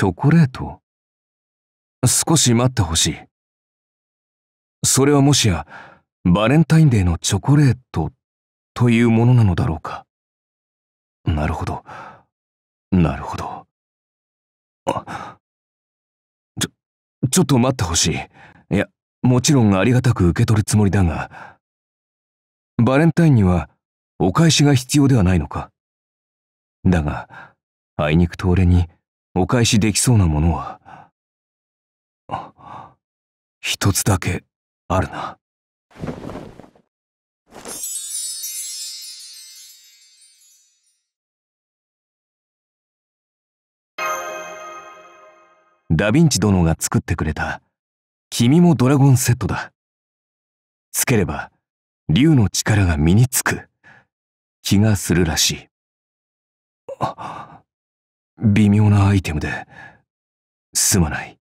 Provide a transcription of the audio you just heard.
チョコレート少し待ってほしい。それはもしや、バレンタインデーのチョコレートというものなのだろうか。なるほど。なるほど。あ、ちょ、ちょっと待ってほしい。いや、もちろんありがたく受け取るつもりだが、バレンタインにはお返しが必要ではないのか。だが、あいにくと俺にお返しできそうなものは、一つだけあるな。ダヴィンチ殿が作ってくれた君もドラゴンセットだ。つければ竜の力が身につく気がするらしい。微妙なアイテムで、すまない。